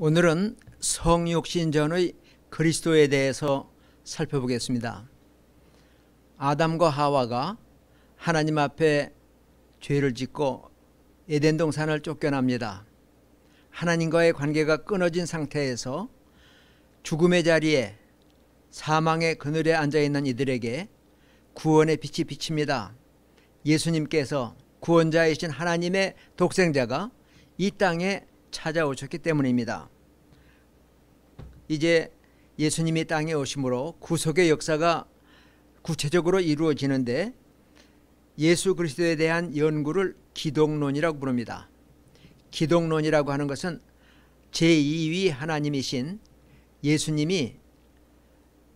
오늘은 성육신 전의 그리스도에 대해서 살펴보겠습니다. 아담과 하와가 하나님 앞에 죄를 짓고 에덴 동산을 쫓겨납니다. 하나님과의 관계가 끊어진 상태에서 죽음의 자리에 사망의 그늘에 앉아 있는 이들에게 구원의 빛이 비칩니다. 예수님께서 구원자이신 하나님의 독생자가 이 땅에 찾아오셨기 때문입니다. 이제 예수님이 땅에 오심으로 구속의 역사가 구체적으로 이루어지는데 예수 그리스도에 대한 연구를 기독론이라고 부릅니다. 기독론이라고 하는 것은 제2위 하나님이신 예수님이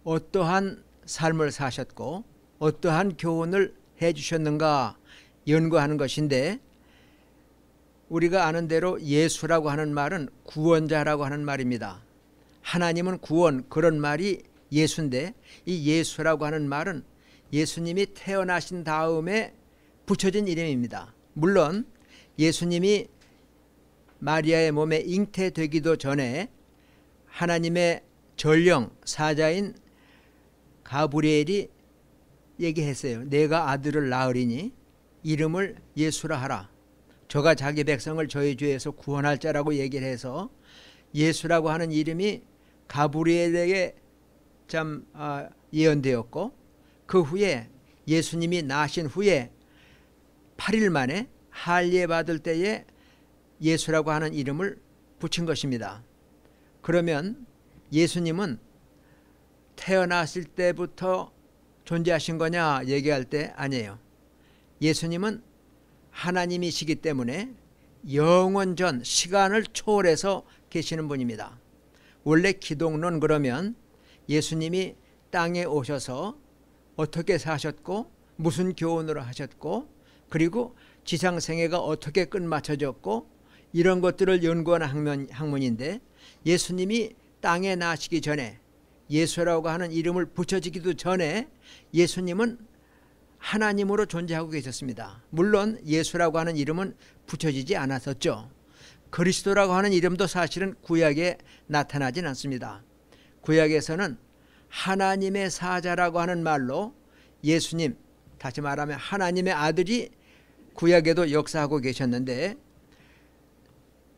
어떠한 삶을 사셨고 어떠한 교훈을 해 주셨는가 연구하는 것인데 우리가 아는 대로 예수라고 하는 말은 구원자라고 하는 말입니다. 하나님은 구원 그런 말이 예수인데 이 예수라고 하는 말은 예수님이 태어나신 다음에 붙여진 이름입니다. 물론 예수님이 마리아의 몸에 잉태되기도 전에 하나님의 전령 사자인 가브리엘이 얘기했어요. 내가 아들을 낳으리니 이름을 예수라 하라. 저가 자기 백성을 저희 죄에서 구원할 자라고 얘기를 해서 예수라고 하는 이름이 가브리엘에게 참 아, 예언되었고 그 후에 예수님이 나신 후에 8일 만에 할례 받을 때에 예수라고 하는 이름을 붙인 것입니다. 그러면 예수님은 태어났을 때부터 존재하신 거냐 얘기할 때 아니에요. 예수님은 하나님이시기 때문에 영원전 시간을 초월해서 계시는 분입니다. 원래 기독론 그러면 예수님이 땅에 오셔서 어떻게 사셨고 무슨 교훈으로 하셨고 그리고 지상생애가 어떻게 끝마쳐졌고 이런 것들을 연구하는 학문, 학문인데 예수님이 땅에 나시기 전에 예수라고 하는 이름을 붙여지기도 전에 예수님은 하나님으로 존재하고 계셨습니다. 물론 예수라고 하는 이름은 붙여지지 않았었죠. 그리스도라고 하는 이름도 사실은 구약에 나타나진 않습니다. 구약에서는 하나님의 사자라고 하는 말로 예수님, 다시 말하면 하나님의 아들이 구약에도 역사하고 계셨는데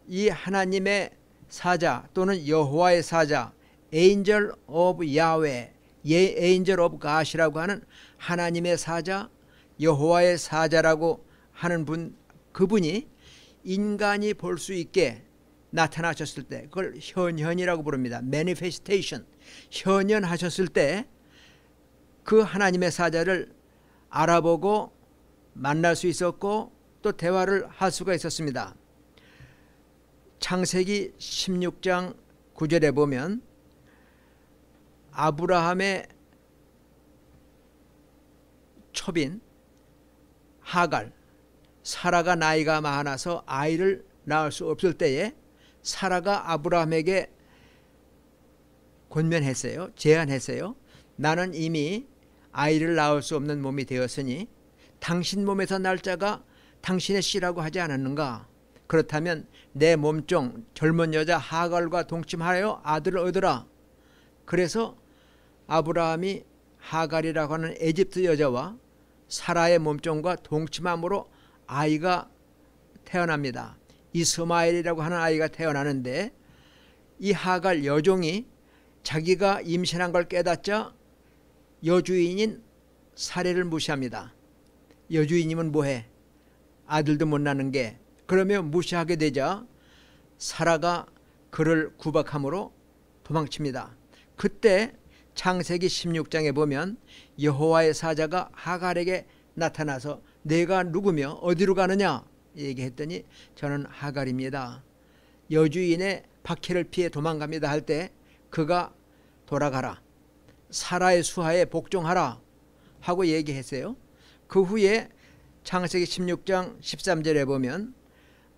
이 하나님의 사자 또는 여호와의 사자, 에인절 오브 야웨 예인젤 오브 가시라고 하는 하나님의 사자 여호와의 사자라고 하는 분 그분이 인간이 볼 수 있게 나타나셨을 때 그걸 현현이라고 부릅니다. 매니페스테이션 현현하셨을 때 그 하나님의 사자를 알아보고 만날 수 있었고 또 대화를 할 수가 있었습니다. 창세기 16장 9절에 보면 아브라함의 초빈 하갈 사라가 나이가 많아서 아이를 낳을 수 없을 때에 사라가 아브라함에게 권면했어요. 제안했어요. 나는 이미 아이를 낳을 수 없는 몸이 되었으니 당신 몸에서 날짜가 당신의 씨라고 하지 않았는가? 그렇다면 내 몸종 젊은 여자 하갈과 동침하여 아들을 얻으라. 그래서 아브라함이 하갈이라고 하는 에집트 여자와 사라의 몸종과 동침함으로 아이가 태어납니다. 이스마엘이라고 하는 아이가 태어나는데 이 하갈 여종이 자기가 임신한 걸 깨닫자 여주인인 사례를 무시합니다. 여주인님은 뭐해? 아들도 못 나는 게. 그러며 무시하게 되자 사라가 그를 구박함으로 도망칩니다. 그때 창세기 16장에 보면 여호와의 사자가 하갈에게 나타나서 내가 누구며 어디로 가느냐 얘기했더니 저는 하갈입니다. 여주인의 박해를 피해 도망갑니다 할 때 그가 돌아가라. 사라의 수하에 복종하라 하고 얘기했어요. 그 후에 창세기 16장 13절에 보면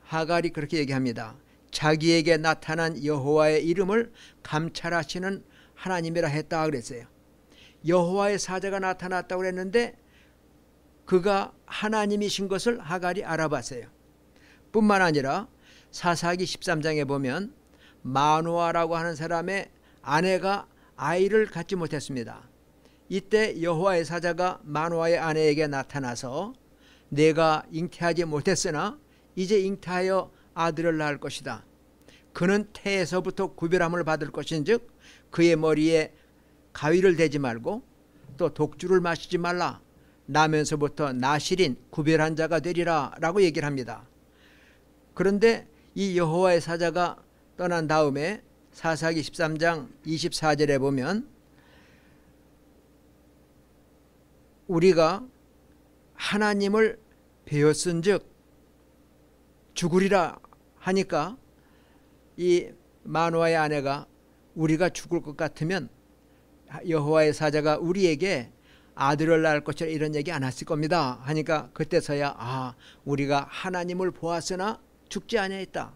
하갈이 그렇게 얘기합니다. 자기에게 나타난 여호와의 이름을 감찰하시는 하나님이라 했다 그랬어요. 여호와의 사자가 나타났다고 그랬는데 그가 하나님이신 것을 하갈이 알아봤어요. 뿐만 아니라 사사기 13장에 보면 마누아라고 하는 사람의 아내가 아이를 갖지 못했습니다. 이때 여호와의 사자가 마누아의 아내에게 나타나서 내가 잉태하지 못했으나 이제 잉태하여 아들을 낳을 것이다. 그는 태에서부터 구별함을 받을 것인즉 그의 머리에 가위를 대지 말고 또 독주를 마시지 말라 나면서부터 나실인 구별한 자가 되리라 라고 얘기를 합니다. 그런데 이 여호와의 사자가 떠난 다음에 사사기 13장 24절에 보면 우리가 하나님을 배웠은즉 죽으리라 하니까 이 마누아의 아내가 우리가 죽을 것 같으면 여호와의 사자가 우리에게 아들을 낳을 것처럼 이런 얘기 안 했을 겁니다. 하니까 그때서야 아 우리가 하나님을 보았으나 죽지 아니했다.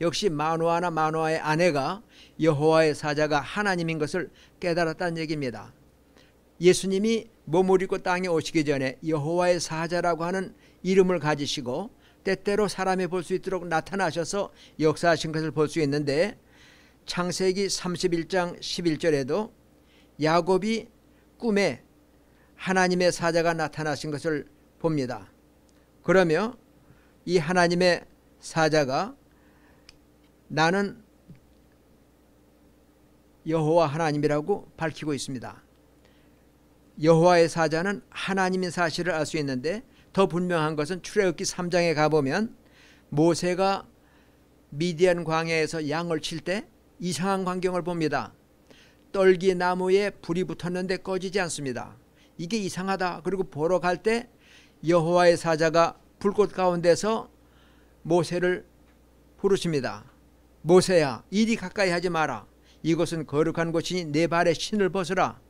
역시 마누아나 마누아의 아내가 여호와의 사자가 하나님인 것을 깨달았다는 얘기입니다. 예수님이 몸을 입고 땅에 오시기 전에 여호와의 사자라고 하는 이름을 가지시고 때때로 사람이 볼 수 있도록 나타나셔서 역사하신 것을 볼 수 있는데 창세기 31장 11절에도 야곱이 꿈에 하나님의 사자가 나타나신 것을 봅니다. 그러며 이 하나님의 사자가 나는 여호와 하나님이라고 밝히고 있습니다. 여호와의 사자는 하나님인 사실을 알 수 있는데 더 분명한 것은 출애굽기 3장에 가보면 모세가 미디안 광야에서 양을 칠 때 이상한 광경을 봅니다. 떨기 나무에 불이 붙었는데 꺼지지 않습니다. 이게 이상하다. 그리고 보러 갈 때 여호와의 사자가 불꽃 가운데서 모세를 부르십니다. 모세야 이리 가까이 하지 마라. 이곳은 거룩한 곳이니 내 발에 신을 벗으라.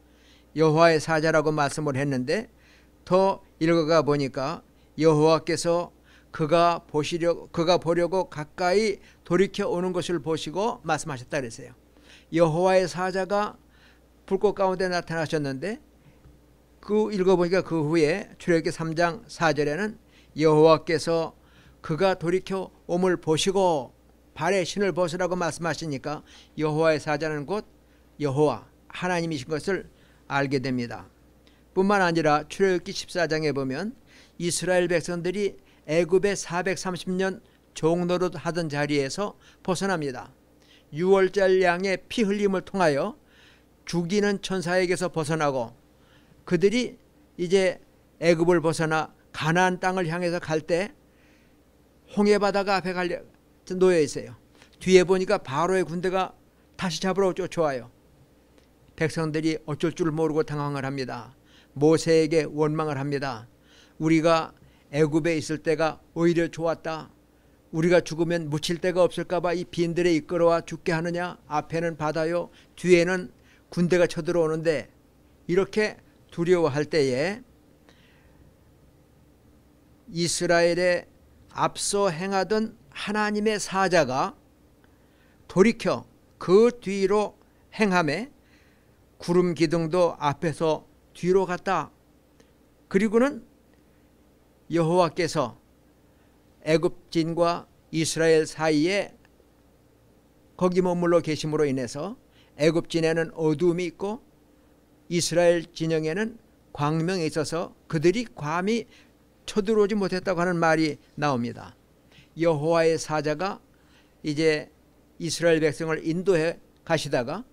여호와의 사자라고 말씀을 했는데 더 읽어가 보니까 여호와께서 그가 보시려 그가 보려고 가까이 돌이켜 오는 것을 보시고 말씀하셨다 그랬어요. 여호와의 사자가 불꽃 가운데 나타나셨는데 그 읽어보니까 그 후에 출애굽기 3장 4절에는 여호와께서 그가 돌이켜 옴을 보시고 발에 신을 벗으라고 말씀하시니까 여호와의 사자는 곧 여호와 하나님이신 것을 알게 됩니다. 뿐만 아니라 출애굽기 14장에 보면 이스라엘 백성들이 애굽의 430년 종노릇 하던 자리에서 벗어납니다. 6월절 양의 피 흘림을 통하여 죽이는 천사에게서 벗어나고 그들이 이제 애굽을 벗어나 가나안 땅을 향해서 갈 때 홍해 바다가 앞에 갈려 놓여 있어요. 뒤에 보니까 바로의 군대가 다시 잡으러 쫓아와요. 백성들이 어쩔 줄 모르고 당황을 합니다. 모세에게 원망을 합니다. 우리가 애굽에 있을 때가 오히려 좋았다. 우리가 죽으면 묻힐 데가 없을까봐 이 빈들에 이끌어와 죽게 하느냐? 앞에는 바다요, 뒤에는 군대가 쳐들어오는데 이렇게 두려워할 때에 이스라엘에 앞서 행하던 하나님의 사자가 돌이켜 그 뒤로 행함에 구름 기둥도 앞에서 뒤로 갔다. 그리고는 여호와께서 애굽진과 이스라엘 사이에 거기 머물러 계심으로 인해서 애굽진에는 어두움이 있고 이스라엘 진영에는 광명에 있어서 그들이 감히 쳐들어오지 못했다고 하는 말이 나옵니다. 여호와의 사자가 이제 이스라엘 백성을 인도해 가시다가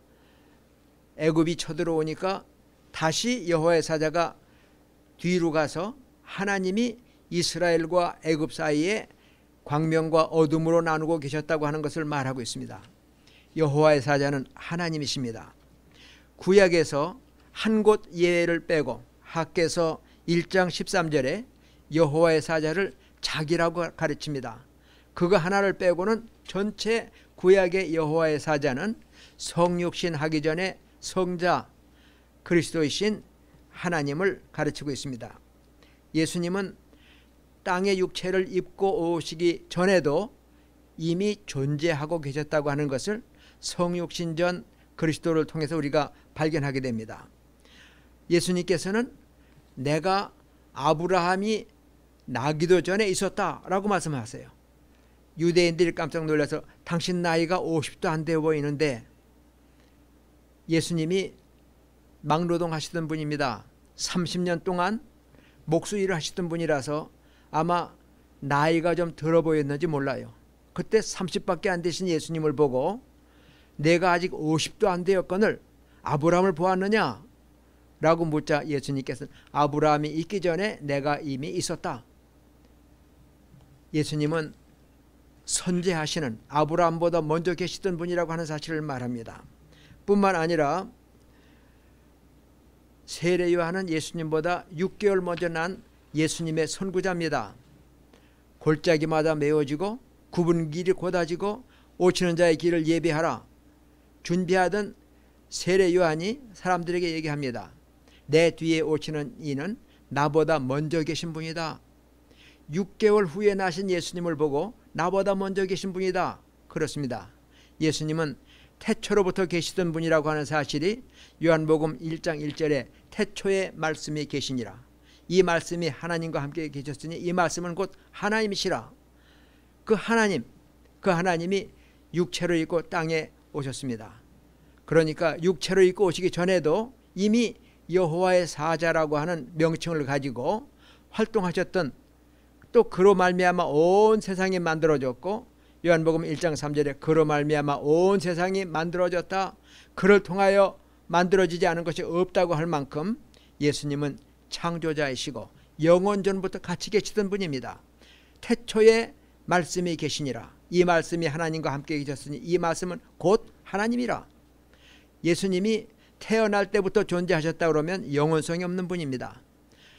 애굽이 쳐들어오니까 다시 여호와의 사자가 뒤로 가서 하나님이 이스라엘과 애굽 사이에 광명과 어둠으로 나누고 계셨다고 하는 것을 말하고 있습니다. 여호와의 사자는 하나님이십니다. 구약에서 한 곳 예를 빼고 학계서 1장 13절에 여호와의 사자를 자기라고 가르칩니다. 그거 하나를 빼고는 전체 구약의 여호와의 사자는 성육신 하기 전에 성자 그리스도이신 하나님을 가르치고 있습니다. 예수님은 땅의 육체를 입고 오시기 전에도 이미 존재하고 계셨다고 하는 것을 성육신 전 그리스도를 통해서 우리가 발견하게 됩니다. 예수님께서는 내가 아브라함이 나기도 전에 있었다라고 말씀하세요. 유대인들이 깜짝 놀라서 당신 나이가 50도 안 되어 보이는데 예수님이 막노동 하시던 분입니다. 30년 동안 목수 일을 하시던 분이라서 아마 나이가 좀 들어 보였는지 몰라요. 그때 30밖에 안 되신 예수님을 보고 내가 아직 50도 안되었거늘 아브라함을 보았느냐? 라고 묻자 예수님께서는 아브라함이 있기 전에 내가 이미 있었다. 예수님은 선제하시는 아브라함보다 먼저 계시던 분이라고 하는 사실을 말합니다. 뿐만 아니라 세례 요한은 예수님보다 6개월 먼저 난 예수님의 선구자입니다. 골짜기마다 메워지고 굽은 길이 곧아지고 오치는 자의 길을 예비하라. 준비하던 세례 요한이 사람들에게 얘기합니다. 내 뒤에 오치는 이는 나보다 먼저 계신 분이다. 6개월 후에 나신 예수님을 보고 나보다 먼저 계신 분이다. 그렇습니다. 예수님은 태초로부터 계시던 분이라고 하는 사실이 요한복음 1장 1절에 태초의 말씀이 계시니라. 이 말씀이 하나님과 함께 계셨으니 이 말씀은 곧 하나님이시라. 그 하나님, 그 하나님이 육체를 입고 땅에 오셨습니다. 그러니까 육체를 입고 오시기 전에도 이미 여호와의 사자라고 하는 명칭을 가지고 활동하셨던 또 그로 말미암아 온 세상이 만들어졌고 요한복음 1장 3절에 그로 말미암아 온 세상이 만들어졌다. 그를 통하여 만들어지지 않은 것이 없다고 할 만큼 예수님은 창조자이시고 영원전부터 같이 계시던 분입니다. 태초에 말씀이 계시니라. 이 말씀이 하나님과 함께 계셨으니 이 말씀은 곧 하나님이라. 예수님이 태어날 때부터 존재하셨다 그러면 영원성이 없는 분입니다.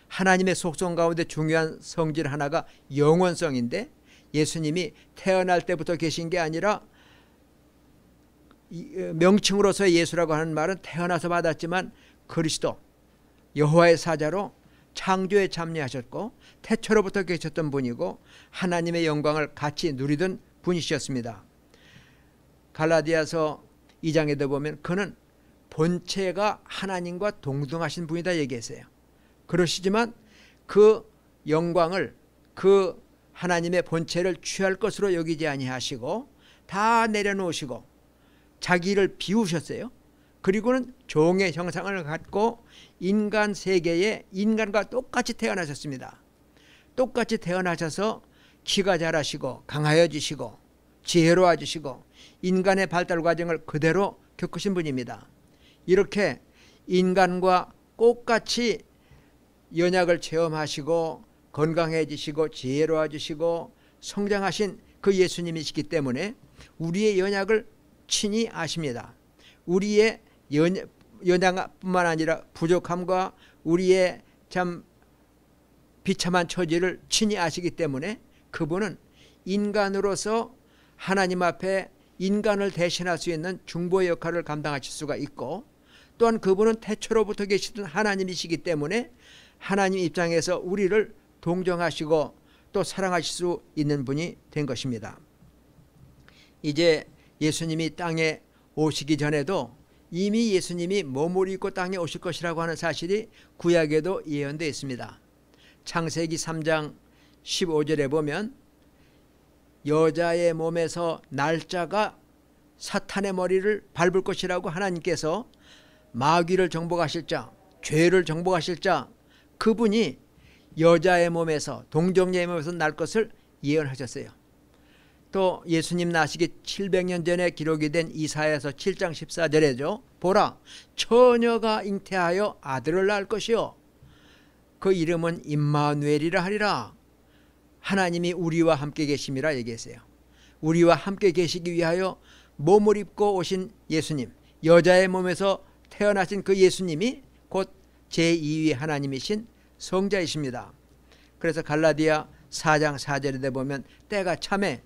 하나님의 속성 가운데 중요한 성질 하나가 영원성인데 예수님이 태어날 때부터 계신 게 아니라 어, 명칭으로서 예수라고 하는 말은 태어나서 받았지만 그리스도 여호와의 사자로 창조에 참여하셨고 태초로부터 계셨던 분이고 하나님의 영광을 같이 누리던 분이셨습니다. 갈라디아서 2장에도 보면 그는 본체가 하나님과 동등하신 분이다 얘기했어요. 그러시지만 그 영광을 그 하나님의 본체를 취할 것으로 여기지 아니하시고 다 내려놓으시고 자기를 비우셨어요. 그리고는 종의 형상을 갖고 인간 세계에 인간과 똑같이 태어나셨습니다. 똑같이 태어나셔서 키가 자라시고 강하여지시고 지혜로워지시고 인간의 발달 과정을 그대로 겪으신 분입니다. 이렇게 인간과 똑같이 연약을 체험하시고 건강해지시고 지혜로워지시고 성장하신 그 예수님이시기 때문에 우리의 연약을 친히 아십니다. 우리의 연, 약뿐만 아니라 부족함과 우리의 참 비참한 처지를 친히 아시기 때문에 그분은 인간으로서 하나님 앞에 인간을 대신할 수 있는 중보의 역할을 감당하실 수가 있고 또한 그분은 태초로부터 계시던 하나님이시기 때문에 하나님 입장에서 우리를 동정하시고 또 사랑하실 수 있는 분이 된 것입니다. 이제 예수님이 땅에 오시기 전에도 이미 예수님이 몸을 입고 땅에 오실 것이라고 하는 사실이 구약에도 예언되어 있습니다. 창세기 3장 15절에 보면 여자의 몸에서 날짜가 사탄의 머리를 밟을 것이라고 하나님께서 마귀를 정복하실 자, 죄를 정복하실 자, 그분이 여자의 몸에서 동정녀의 몸에서 날 것을 예언하셨어요. 또 예수님 나시기 700년 전에 기록이 된 이사야서 7장 14절에죠. 보라 처녀가 잉태하여 아들을 낳을 것이요 그 이름은 임마누엘이라 하리라. 하나님이 우리와 함께 계심이라 얘기했어요. 우리와 함께 계시기 위하여 몸을 입고 오신 예수님, 여자의 몸에서 태어나신 그 예수님이 곧 제2위 하나님이신 성자이십니다. 그래서 갈라디아 4장 4절에 보면 때가 참에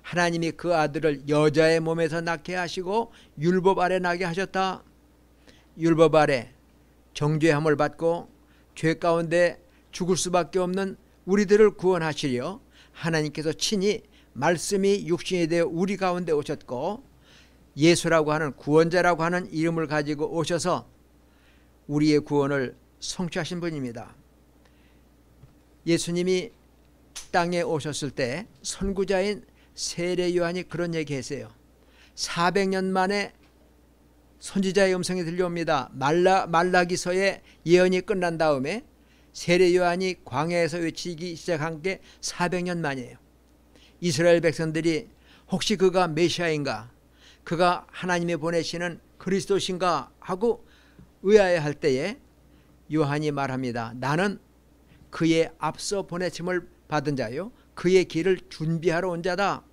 하나님이 그 아들을 여자의 몸에서 낳게 하시고 율법 아래 나게 하셨다. 율법 아래 정죄함을 받고 죄 가운데 죽을 수밖에 없는 우리들을 구원하시려 하나님께서 친히 말씀이 육신이 되어 우리 가운데 오셨고 예수라고 하는 구원자라고 하는 이름을 가지고 오셔서 우리의 구원을 성취하신 분입니다. 예수님이 땅에 오셨을 때 선구자인 세례 요한이 그런 얘기했어요. 400년 만에 선지자의 음성이 들려옵니다. 말라, 말라기서의 예언이 끝난 다음에 세례 요한이 광야에서 외치기 시작한 게 400년 만이에요. 이스라엘 백성들이 혹시 그가 메시아인가 그가 하나님의 보내시는 그리스도신가 하고 의아해할 때에 요한이 말합니다. 나는 그의 앞서 보내침을 받은 자요. 그의 길을 준비하러 온 자다.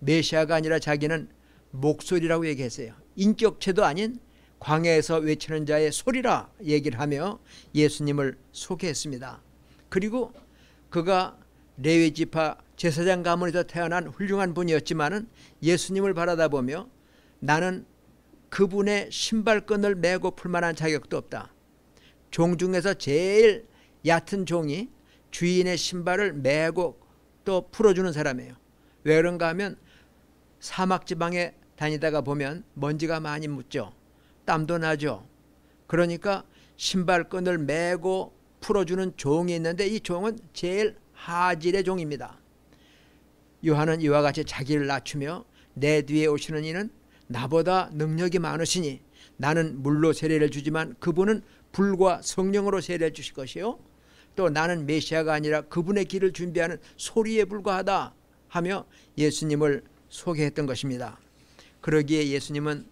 메시아가 아니라 자기는 목소리라고 얘기했어요. 인격체도 아닌 광야에서 외치는 자의 소리라 얘기를 하며 예수님을 소개했습니다. 그리고 그가 레위 지파 제사장 가문에서 태어난 훌륭한 분이었지만은 예수님을 바라다 보며 나는 그분의 신발끈을 메고 풀 만한 자격도 없다. 종 중에서 제일 얕은 종이 주인의 신발을 메고또 풀어주는 사람이에요. 왜 그런가 하면 사막 지방에 다니다가 보면 먼지가 많이 묻죠. 땀도 나죠. 그러니까 신발끈을 메고 풀어주는 종이 있는데 이 종은 제일 하질의 종입니다. 요한은 이와 같이 자기를 낮추며 내 뒤에 오시는 이는 나보다 능력이 많으시니 나는 물로 세례를 주지만 그분은 불과 성령으로 세례 주실 것이요 또 나는 메시아가 아니라 그분의 길을 준비하는 소리에 불과하다 하며 예수님을 소개했던 것입니다. 그러기에 예수님은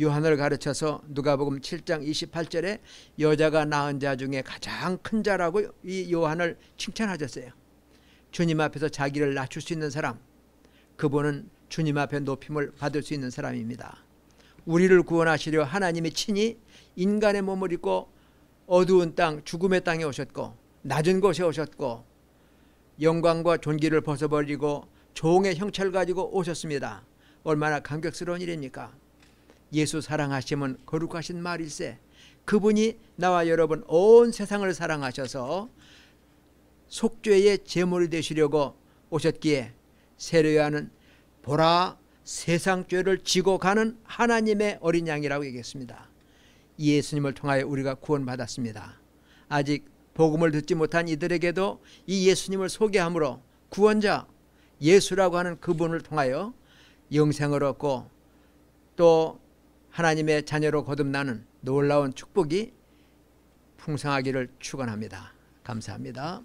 요한을 가르쳐서 누가복음 7장 28절에 여자가 낳은 자 중에 가장 큰 자라고 이 요한을 칭찬하셨어요. 주님 앞에서 자기를 낮출 수 있는 사람 그분은 주님 앞에 높임을 받을 수 있는 사람입니다. 우리를 구원하시려 하나님이 친히 인간의 몸을 입고 어두운 땅, 죽음의 땅에 오셨고 낮은 곳에 오셨고 영광과 존귀를 벗어버리고 종의 형체를 가지고 오셨습니다. 얼마나 감격스러운 일입니까? 예수 사랑하심은 거룩하신 말일세 그분이 나와 여러분 온 세상을 사랑하셔서 속죄의 제물이 되시려고 오셨기에 세례하는 보라 세상 죄를 지고 가는 하나님의 어린 양이라고 얘기했습니다. 예수님을 통하여 우리가 구원받았습니다. 아직 복음을 듣지 못한 이들에게도 이 예수님을 소개함으로 구원자 예수라고 하는 그분을 통하여 영생을 얻고 또 하나님의 자녀로 거듭나는 놀라운 축복이 풍성하기를 축원합니다. 감사합니다.